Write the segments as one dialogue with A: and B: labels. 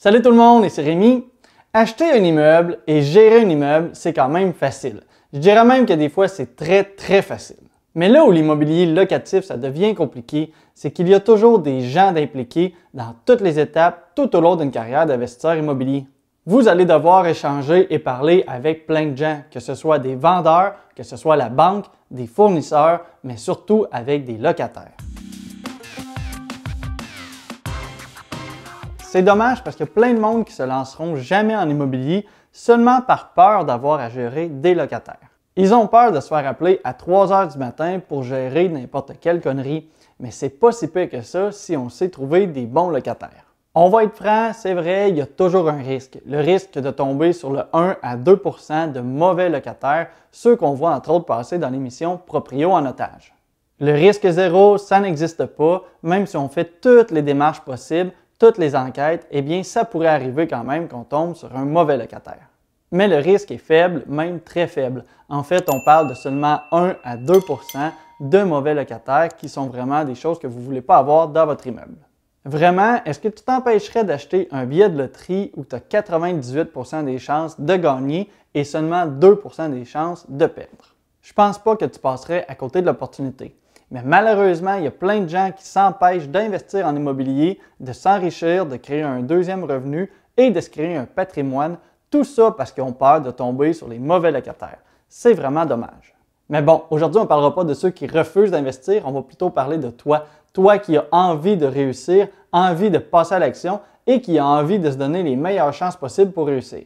A: Salut tout le monde, ici Rémi. Acheter un immeuble et gérer un immeuble, c'est quand même facile. Je dirais même que des fois, c'est très, très facile. Mais là où l'immobilier locatif, ça devient compliqué, c'est qu'il y a toujours des gens impliqués dans toutes les étapes tout au long d'une carrière d'investisseur immobilier. Vous allez devoir échanger et parler avec plein de gens, que ce soit des vendeurs, que ce soit la banque, des fournisseurs, mais surtout avec des locataires. C'est dommage parce qu'il y a plein de monde qui se lanceront jamais en immobilier seulement par peur d'avoir à gérer des locataires. Ils ont peur de se faire appeler à 3 heures du matin pour gérer n'importe quelle connerie, mais c'est pas si pire que ça si on sait trouver des bons locataires. On va être franc, c'est vrai, il y a toujours un risque. Le risque de tomber sur le 1 à 2 de mauvais locataires, ceux qu'on voit entre autres passer dans l'émission Proprio en otage. Le risque zéro, ça n'existe pas, même si on fait toutes les démarches possibles, toutes les enquêtes, eh bien, ça pourrait arriver quand même qu'on tombe sur un mauvais locataire. Mais le risque est faible, même très faible. En fait, on parle de seulement 1 à 2 de mauvais locataires qui sont vraiment des choses que vous ne voulez pas avoir dans votre immeuble. Vraiment, est-ce que tu t'empêcherais d'acheter un billet de loterie où tu as 98 des chances de gagner et seulement 2 des chances de perdre? Je pense pas que tu passerais à côté de l'opportunité. Mais malheureusement, il y a plein de gens qui s'empêchent d'investir en immobilier, de s'enrichir, de créer un deuxième revenu et de se créer un patrimoine. Tout ça parce qu'ils ont peur de tomber sur les mauvais locataires. C'est vraiment dommage. Mais bon, aujourd'hui, on ne parlera pas de ceux qui refusent d'investir, on va plutôt parler de toi. Toi qui as envie de réussir, envie de passer à l'action et qui a envie de se donner les meilleures chances possibles pour réussir.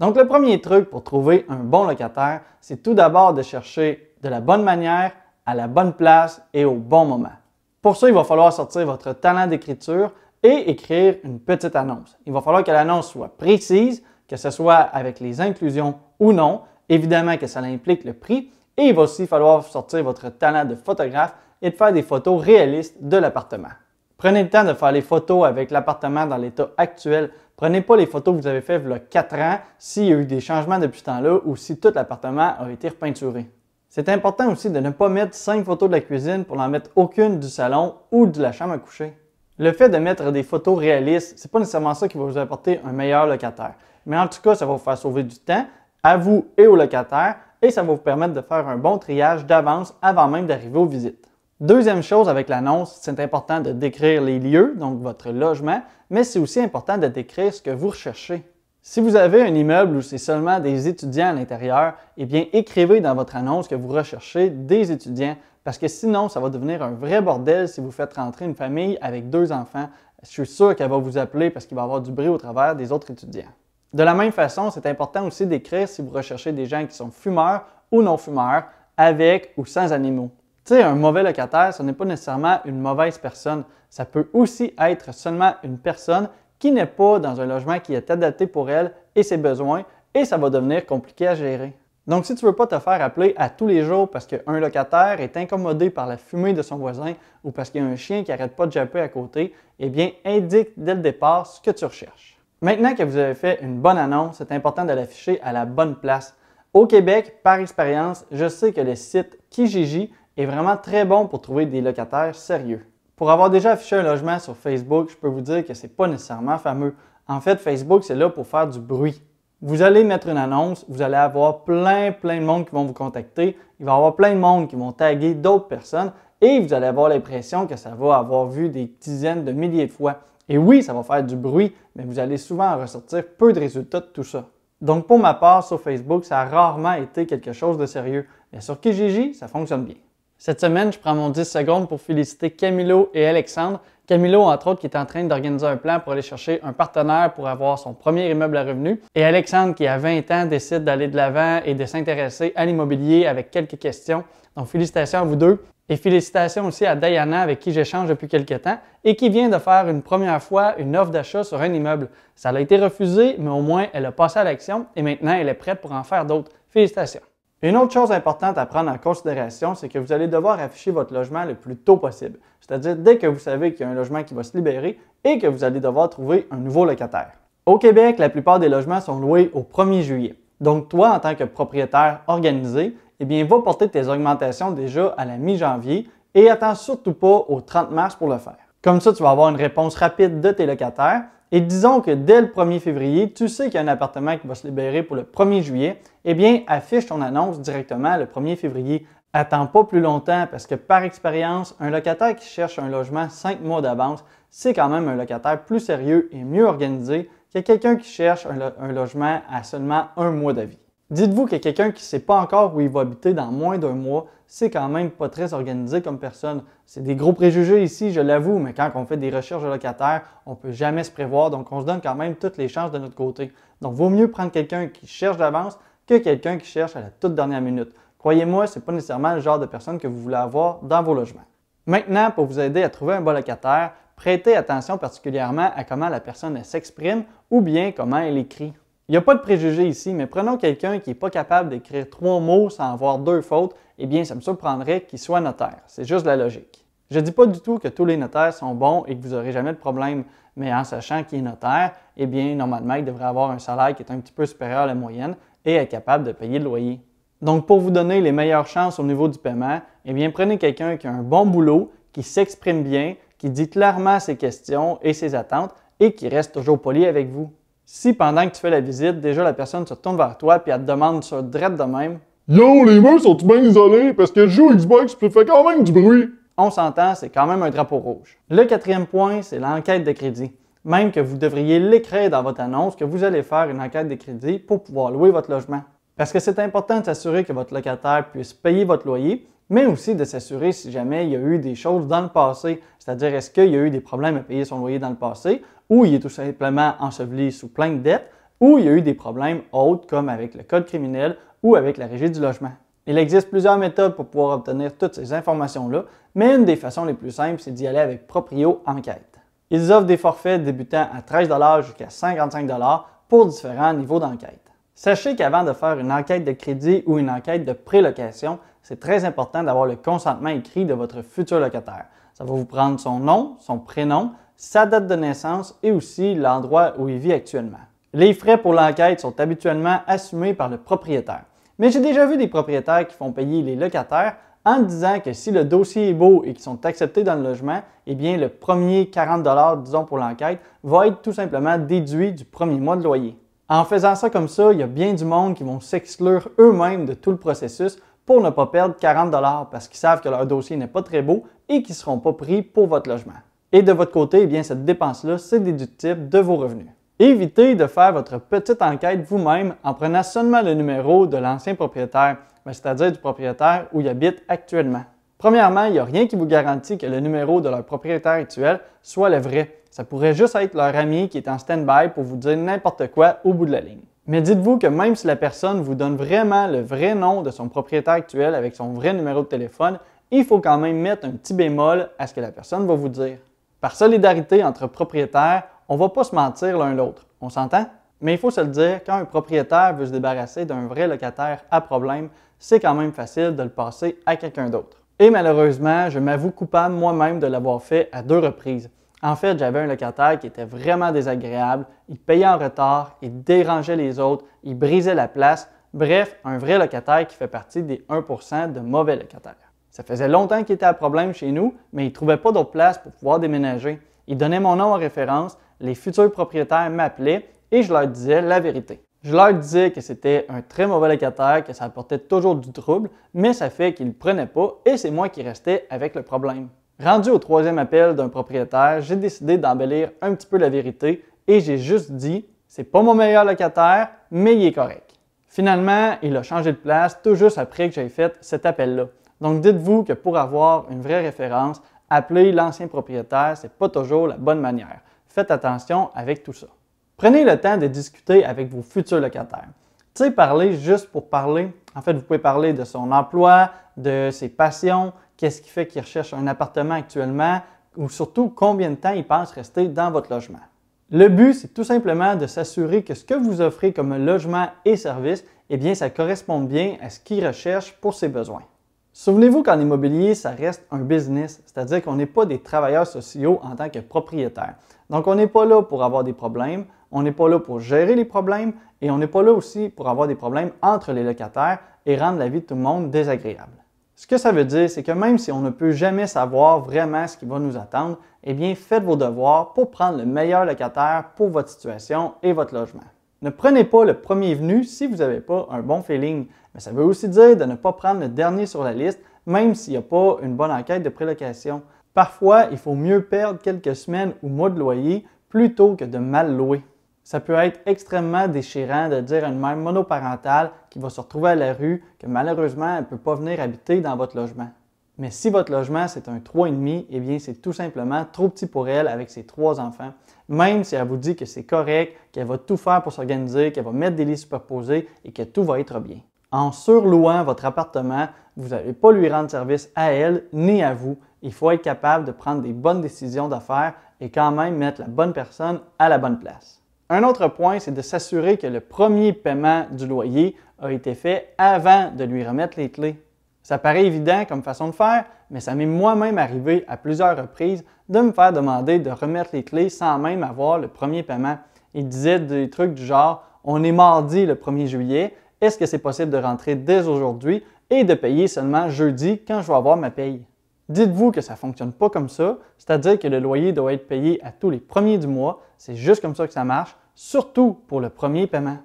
A: Donc, le premier truc pour trouver un bon locataire, c'est tout d'abord de chercher de la bonne manière à la bonne place et au bon moment. Pour ça, il va falloir sortir votre talent d'écriture et écrire une petite annonce. Il va falloir que l'annonce soit précise, que ce soit avec les inclusions ou non, évidemment que ça implique le prix, et il va aussi falloir sortir votre talent de photographe et de faire des photos réalistes de l'appartement. Prenez le temps de faire les photos avec l'appartement dans l'état actuel. Prenez pas les photos que vous avez faites il y a 4 ans s'il y a eu des changements depuis ce temps-là ou si tout l'appartement a été repeinturé. C'est important aussi de ne pas mettre 5 photos de la cuisine pour n'en mettre aucune du salon ou de la chambre à coucher. Le fait de mettre des photos réalistes, c'est pas nécessairement ça qui va vous apporter un meilleur locataire. Mais en tout cas, ça va vous faire sauver du temps à vous et au locataire et ça va vous permettre de faire un bon triage d'avance avant même d'arriver aux visites. Deuxième chose avec l'annonce, c'est important de décrire les lieux, donc votre logement, mais c'est aussi important de décrire ce que vous recherchez. Si vous avez un immeuble où c'est seulement des étudiants à l'intérieur, eh bien écrivez dans votre annonce que vous recherchez des étudiants parce que sinon ça va devenir un vrai bordel si vous faites rentrer une famille avec deux enfants. Je suis sûr qu'elle va vous appeler parce qu'il va y avoir du bruit au travers des autres étudiants. De la même façon, c'est important aussi d'écrire si vous recherchez des gens qui sont fumeurs ou non fumeurs, avec ou sans animaux. Tu sais, un mauvais locataire, ce n'est pas nécessairement une mauvaise personne. Ça peut aussi être seulement une personne qui n'est pas dans un logement qui est adapté pour elle et ses besoins, et ça va devenir compliqué à gérer. Donc, si tu ne veux pas te faire appeler à tous les jours parce qu'un locataire est incommodé par la fumée de son voisin ou parce qu'il y a un chien qui n'arrête pas de japper à côté, eh bien, indique dès le départ ce que tu recherches. Maintenant que vous avez fait une bonne annonce, c'est important de l'afficher à la bonne place. Au Québec, par expérience, je sais que le site Kijiji est vraiment très bon pour trouver des locataires sérieux. Pour avoir déjà affiché un logement sur Facebook, je peux vous dire que ce n'est pas nécessairement fameux. En fait, Facebook, c'est là pour faire du bruit. Vous allez mettre une annonce, vous allez avoir plein, plein de monde qui vont vous contacter, il va y avoir plein de monde qui vont taguer d'autres personnes et vous allez avoir l'impression que ça va avoir vu des dizaines de milliers de fois. Et oui, ça va faire du bruit, mais vous allez souvent ressortir peu de résultats de tout ça. Donc pour ma part, sur Facebook, ça a rarement été quelque chose de sérieux. Mais sur Kijiji, ça fonctionne bien. Cette semaine, je prends mon 10 secondes pour féliciter Camilo et Alexandre. Camilo, entre autres, qui est en train d'organiser un plan pour aller chercher un partenaire pour avoir son premier immeuble à revenus. Et Alexandre, qui a 20 ans, décide d'aller de l'avant et de s'intéresser à l'immobilier avec quelques questions. Donc, félicitations à vous deux. Et félicitations aussi à Diana avec qui j'échange depuis quelques temps et qui vient de faire une première fois une offre d'achat sur un immeuble. Ça a été refusé, mais au moins elle a passé à l'action et maintenant elle est prête pour en faire d'autres. Félicitations. Une autre chose importante à prendre en considération, c'est que vous allez devoir afficher votre logement le plus tôt possible. C'est-à-dire dès que vous savez qu'il y a un logement qui va se libérer et que vous allez devoir trouver un nouveau locataire. Au Québec, la plupart des logements sont loués au 1er juillet. Donc toi, en tant que propriétaire organisé, eh bien, va porter tes augmentations déjà à la mi-janvier et attends surtout pas au 30 mars pour le faire. Comme ça, tu vas avoir une réponse rapide de tes locataires et disons que dès le 1er février, tu sais qu'il y a un appartement qui va se libérer pour le 1er juillet, eh bien, affiche ton annonce directement le 1er février. Attends pas plus longtemps parce que par expérience, un locataire qui cherche un logement 5 mois d'avance, c'est quand même un locataire plus sérieux et mieux organisé que quelqu'un qui cherche un logement à seulement un mois d'avis. Dites-vous que quelqu'un qui ne sait pas encore où il va habiter dans moins d'un mois, c'est quand même pas très organisé comme personne. C'est des gros préjugés ici, je l'avoue, mais quand on fait des recherches de locataires, on ne peut jamais se prévoir, donc on se donne quand même toutes les chances de notre côté. Donc, vaut mieux prendre quelqu'un qui cherche d'avance que quelqu'un qui cherche à la toute dernière minute. Croyez-moi, ce n'est pas nécessairement le genre de personne que vous voulez avoir dans vos logements. Maintenant, pour vous aider à trouver un bon locataire, prêtez attention particulièrement à comment la personne s'exprime ou bien comment elle écrit. Il n'y a pas de préjugés ici, mais prenons quelqu'un qui n'est pas capable d'écrire trois mots sans avoir deux fautes, eh bien, ça me surprendrait qu'il soit notaire. C'est juste la logique. Je ne dis pas du tout que tous les notaires sont bons et que vous n'aurez jamais de problème, mais en sachant qu'il est notaire, eh bien, normalement, il devrait avoir un salaire qui est un petit peu supérieur à la moyenne et être capable de payer le loyer. Donc, pour vous donner les meilleures chances au niveau du paiement, eh bien, prenez quelqu'un qui a un bon boulot, qui s'exprime bien, qui dit clairement ses questions et ses attentes et qui reste toujours poli avec vous si pendant que tu fais la visite, déjà la personne se tourne vers toi puis elle te demande sur dread de même Yo, les murs sont tu bien isolés parce que je joue Xbox puis fait quand même du bruit On s'entend, c'est quand même un drapeau rouge. Le quatrième point, c'est l'enquête de crédit. Même que vous devriez l'écrire dans votre annonce que vous allez faire une enquête de crédit pour pouvoir louer votre logement. Parce que c'est important de s'assurer que votre locataire puisse payer votre loyer, mais aussi de s'assurer si jamais il y a eu des choses dans le passé, c'est-à-dire est-ce qu'il y a eu des problèmes à payer son loyer dans le passé ou il est tout simplement enseveli sous plein de dettes, ou il y a eu des problèmes autres comme avec le code criminel ou avec la régie du logement. Il existe plusieurs méthodes pour pouvoir obtenir toutes ces informations-là, mais une des façons les plus simples, c'est d'y aller avec Proprio Enquête. Ils offrent des forfaits débutant à 13 jusqu'à 55 pour différents niveaux d'enquête. Sachez qu'avant de faire une enquête de crédit ou une enquête de prélocation, c'est très important d'avoir le consentement écrit de votre futur locataire. Ça va vous prendre son nom, son prénom, sa date de naissance et aussi l'endroit où il vit actuellement. Les frais pour l'enquête sont habituellement assumés par le propriétaire. Mais j'ai déjà vu des propriétaires qui font payer les locataires en disant que si le dossier est beau et qu'ils sont acceptés dans le logement, eh bien le premier 40 disons pour l'enquête, va être tout simplement déduit du premier mois de loyer. En faisant ça comme ça, il y a bien du monde qui vont s'exclure eux-mêmes de tout le processus pour ne pas perdre 40 parce qu'ils savent que leur dossier n'est pas très beau et qu'ils ne seront pas pris pour votre logement. Et de votre côté, eh bien, cette dépense-là, c'est déductible de vos revenus. Évitez de faire votre petite enquête vous-même en prenant seulement le numéro de l'ancien propriétaire, ben, c'est-à-dire du propriétaire où il habite actuellement. Premièrement, il n'y a rien qui vous garantit que le numéro de leur propriétaire actuel soit le vrai. Ça pourrait juste être leur ami qui est en stand-by pour vous dire n'importe quoi au bout de la ligne. Mais dites-vous que même si la personne vous donne vraiment le vrai nom de son propriétaire actuel avec son vrai numéro de téléphone, il faut quand même mettre un petit bémol à ce que la personne va vous dire. Par solidarité entre propriétaires, on va pas se mentir l'un l'autre. On s'entend? Mais il faut se le dire, quand un propriétaire veut se débarrasser d'un vrai locataire à problème, c'est quand même facile de le passer à quelqu'un d'autre. Et malheureusement, je m'avoue coupable moi-même de l'avoir fait à deux reprises. En fait, j'avais un locataire qui était vraiment désagréable, il payait en retard, il dérangeait les autres, il brisait la place, bref, un vrai locataire qui fait partie des 1% de mauvais locataires. Ça faisait longtemps qu'il était un problème chez nous, mais il ne trouvait pas d'autre place pour pouvoir déménager. Il donnait mon nom en référence, les futurs propriétaires m'appelaient et je leur disais la vérité. Je leur disais que c'était un très mauvais locataire, que ça apportait toujours du trouble, mais ça fait qu'ils ne prenaient pas et c'est moi qui restais avec le problème. Rendu au troisième appel d'un propriétaire, j'ai décidé d'embellir un petit peu la vérité et j'ai juste dit c'est pas mon meilleur locataire, mais il est correct. Finalement, il a changé de place tout juste après que j'ai fait cet appel-là. Donc dites-vous que pour avoir une vraie référence, appeler l'ancien propriétaire, ce n'est pas toujours la bonne manière. Faites attention avec tout ça. Prenez le temps de discuter avec vos futurs locataires. Tu sais, parler juste pour parler. En fait, vous pouvez parler de son emploi, de ses passions, qu'est-ce qui fait qu'il recherche un appartement actuellement, ou surtout combien de temps il pense rester dans votre logement. Le but, c'est tout simplement de s'assurer que ce que vous offrez comme logement et service, eh bien, ça correspond bien à ce qu'il recherche pour ses besoins. Souvenez-vous qu'en immobilier, ça reste un business, c'est-à-dire qu'on n'est pas des travailleurs sociaux en tant que propriétaires. Donc, on n'est pas là pour avoir des problèmes, on n'est pas là pour gérer les problèmes et on n'est pas là aussi pour avoir des problèmes entre les locataires et rendre la vie de tout le monde désagréable. Ce que ça veut dire, c'est que même si on ne peut jamais savoir vraiment ce qui va nous attendre, eh bien, faites vos devoirs pour prendre le meilleur locataire pour votre situation et votre logement. Ne prenez pas le premier venu si vous n'avez pas un bon feeling. Mais ça veut aussi dire de ne pas prendre le dernier sur la liste, même s'il n'y a pas une bonne enquête de prélocation. Parfois, il faut mieux perdre quelques semaines ou mois de loyer plutôt que de mal louer. Ça peut être extrêmement déchirant de dire à une mère monoparentale qui va se retrouver à la rue que malheureusement elle ne peut pas venir habiter dans votre logement. Mais si votre logement c'est un 3,5, eh bien c'est tout simplement trop petit pour elle avec ses trois enfants. Même si elle vous dit que c'est correct, qu'elle va tout faire pour s'organiser, qu'elle va mettre des lits superposés et que tout va être bien en surlouant votre appartement, vous n'allez pas lui rendre service à elle ni à vous. Il faut être capable de prendre des bonnes décisions d'affaires et quand même mettre la bonne personne à la bonne place. Un autre point, c'est de s'assurer que le premier paiement du loyer a été fait avant de lui remettre les clés. Ça paraît évident comme façon de faire, mais ça m'est moi-même arrivé à plusieurs reprises de me faire demander de remettre les clés sans même avoir le premier paiement. Il disait des trucs du genre on est mardi le 1er juillet, est-ce que c'est possible de rentrer dès aujourd'hui et de payer seulement jeudi quand je vais avoir ma paye? Dites-vous que ça ne fonctionne pas comme ça, c'est-à-dire que le loyer doit être payé à tous les premiers du mois, c'est juste comme ça que ça marche, surtout pour le premier paiement.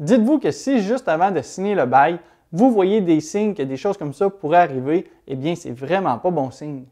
A: Dites-vous que si juste avant de signer le bail, vous voyez des signes que des choses comme ça pourraient arriver, eh bien c'est vraiment pas bon signe.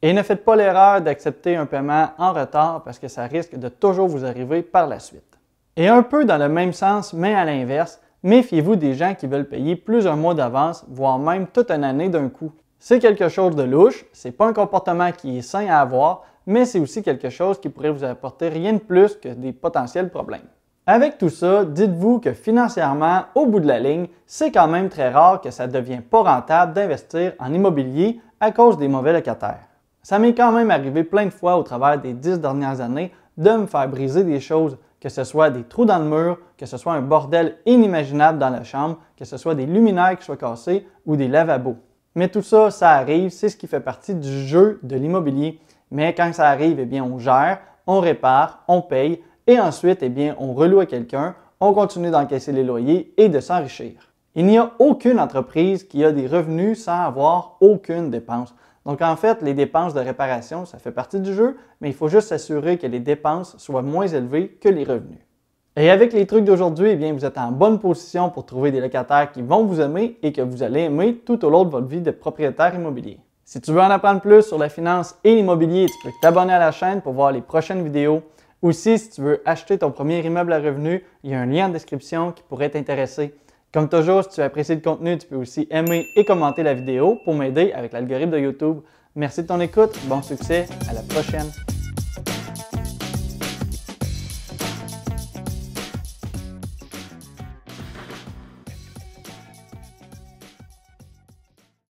A: Et ne faites pas l'erreur d'accepter un paiement en retard parce que ça risque de toujours vous arriver par la suite. Et un peu dans le même sens, mais à l'inverse, méfiez-vous des gens qui veulent payer plusieurs mois d'avance, voire même toute une année d'un coup. C'est quelque chose de louche, c'est pas un comportement qui est sain à avoir, mais c'est aussi quelque chose qui pourrait vous apporter rien de plus que des potentiels problèmes. Avec tout ça, dites-vous que financièrement, au bout de la ligne, c'est quand même très rare que ça ne devient pas rentable d'investir en immobilier à cause des mauvais locataires. Ça m'est quand même arrivé plein de fois au travers des dix dernières années de me faire briser des choses, que ce soit des trous dans le mur, que ce soit un bordel inimaginable dans la chambre, que ce soit des luminaires qui soient cassés ou des lavabos. Mais tout ça, ça arrive, c'est ce qui fait partie du jeu de l'immobilier. Mais quand ça arrive, eh bien, on gère, on répare, on paye et ensuite, eh bien, on reloue à quelqu'un, on continue d'encaisser les loyers et de s'enrichir. Il n'y a aucune entreprise qui a des revenus sans avoir aucune dépense. Donc en fait, les dépenses de réparation, ça fait partie du jeu, mais il faut juste s'assurer que les dépenses soient moins élevées que les revenus. Et avec les trucs d'aujourd'hui, eh bien, vous êtes en bonne position pour trouver des locataires qui vont vous aimer et que vous allez aimer tout au long de votre vie de propriétaire immobilier. Si tu veux en apprendre plus sur la finance et l'immobilier, tu peux t'abonner à la chaîne pour voir les prochaines vidéos. Aussi, si tu veux acheter ton premier immeuble à revenus, il y a un lien en description qui pourrait t'intéresser. Comme toujours, si tu apprécié le contenu, tu peux aussi aimer et commenter la vidéo pour m'aider avec l'algorithme de YouTube. Merci de ton écoute, bon succès, à la prochaine!